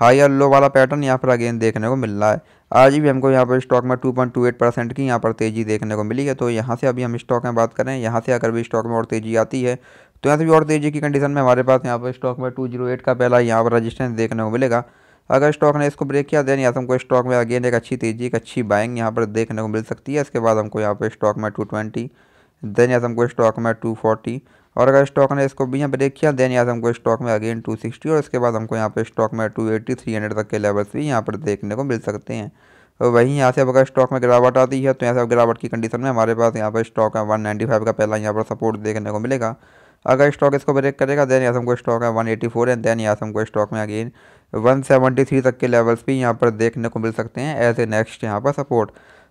high और लो वाला pattern यहाँ पर अगेन देखने को मिल रहा है आज भी हमको यहाँ पर स्टॉक में 2.28 परसेंट की यहाँ पर तेज़ी देखने को मिली है तो यहाँ से अभी हम स्टॉक में बात करें यहाँ से अगर भी स्टॉक में और तेज़ी आती है तो यहाँ से भी और तेज़ी की कंडीशन में हमारे पास यहाँ पर स्टॉक में 208 का पहला यहाँ पर रजिस्टेंस देखने को मिलेगा अगर स्टॉक ने इसको ब्रेक किया देन यहाँ से हमको स्टॉक में अगेन एक अच्छी तेज़ी एक अच्छी बाइंग यहाँ पर देखने को मिल सकती है इसके बाद हमको यहाँ पर स्टॉक में टू देन यहाँ से हमको स्टॉक में टू और अगर स्टॉक ने इसको भी यहाँ पे किया देन यहाँ से हमको स्टॉक में अगेन 260 और उसके बाद हमको यहाँ पे स्टॉक में 280 300 तक के लेवल्स भी यहाँ पर देखने को मिल सकते हैं तो वहीं यहाँ से अब अगर स्टॉक में गिरावट आती है तो यहाँ से अब गिरावट की कंडीशन में हमारे पास यहाँ पर स्टॉक है वन का पहला यहाँ पर सपोर्ट देखने को मिलेगा अगर स्टॉक इसको ब्रेक करेगा देन यहाँ से हमको स्टॉक है one eighty four and then यहाँ से हमको स्टॉक में अगेन वन सेवेंटी थ्री तक के लेवल्स भी यहाँ पर देखने को मिल सकते हैं एज ए नेक्स्ट यहाँ पर सपोर्ट